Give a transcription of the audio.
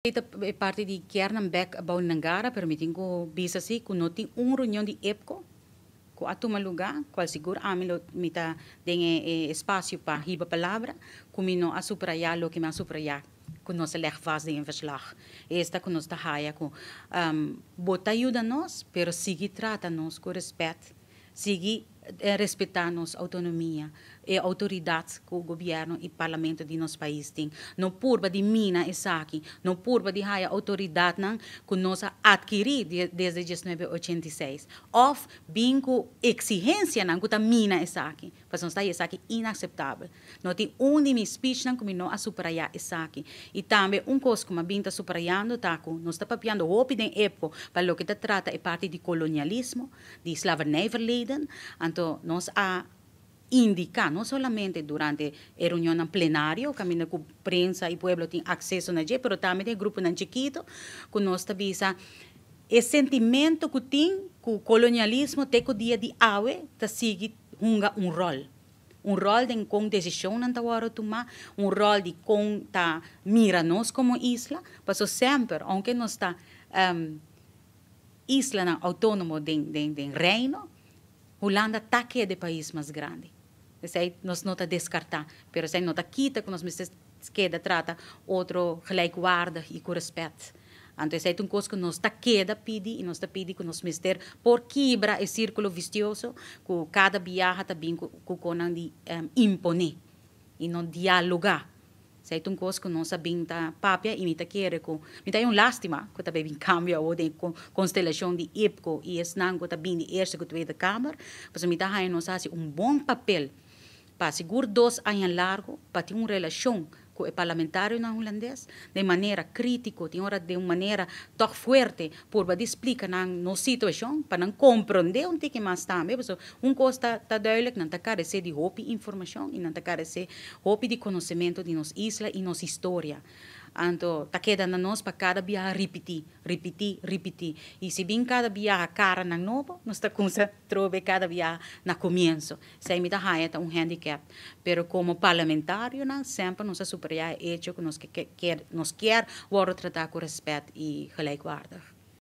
Ita é parte di Kernam Beck Abau Nangara, permitin ko bisa si kunoting un reunião de EPCO, ko ato maluga, qual seguro a eh, lo mita denge eh, espaço pa hiba palavra, kumino a supraya lo me supraya kuno se lech faz de verslag. Esta kuno sta haya ko um, bota ajuda nós, mas sigi trata nos com respeito, sigi é respeitarmos a autonomia e a autoridade que o governo e o parlamento de nosso país têm. Não purba de mina e saque, não purba de raia autoridade não, que nós adquirimos desde 1986. Ou bem com exigência não, que tá mina e saque. Mas nós temos saque inaceitável. Não tem um de meus speech não, que não a superar e saque. E também um coisa que bem está superando, tá, que nós está papiando o de época para o que trata é parte de colonialismo, de slavernei verleden, então Cristo nos ha indica, no solamente durante la reunión plenaria, camino con prensa y pueblo tiene acceso a pero también el grupo tan chiquito, con nuestra visa, el sentimiento que tiene que el colonialismo te día de awe, sigue un rol. Un rol de con decisión en tomar, un rol de con ta miranos como isla, pero siempre, aunque no está um, isla autónomo del de, de reino, Holanda tá é de país mais grande. Isso aí nós não está descartar, pero isso aí não está quita que nós queda trata outro guarda e com respeito. Então, isso é uma coisa que nós está queda pedi e nós está pedi que nós mister por quebra o círculo vicioso que cada viagem também tá bem com o de um, eh, imponer e não dialogar Seitun kosko non sabinta papia e imita kiereko. Mita yung lastima ko tabi em cambia o de constelação de ipko e esnan ko tabi de erste ko tweede kamer. Pas mita hayan nos hasi um bom papel para segurar dois anos largo para ter uma relação parlamentário na holandês, de maneira crítica, de maneira tão forte, para explicar na nossa situação, para não compreender um tique mais está. Um costa está que não está carecer de roupa informação, e não está carecer roupa de conhecimento de nossa isla e nossa história. Anto, takeda na nós para cada biá repetir, repetir, repetir. E se bem cada biá a cara na novo, nós temos que se trobe cada biá na começo. Sem me dar raia, um handicap. Pero como parlamentário, não, sempre nós superior é hecho que nós quer, nós quer, vamos tratar com respeito e gelijkwaardig.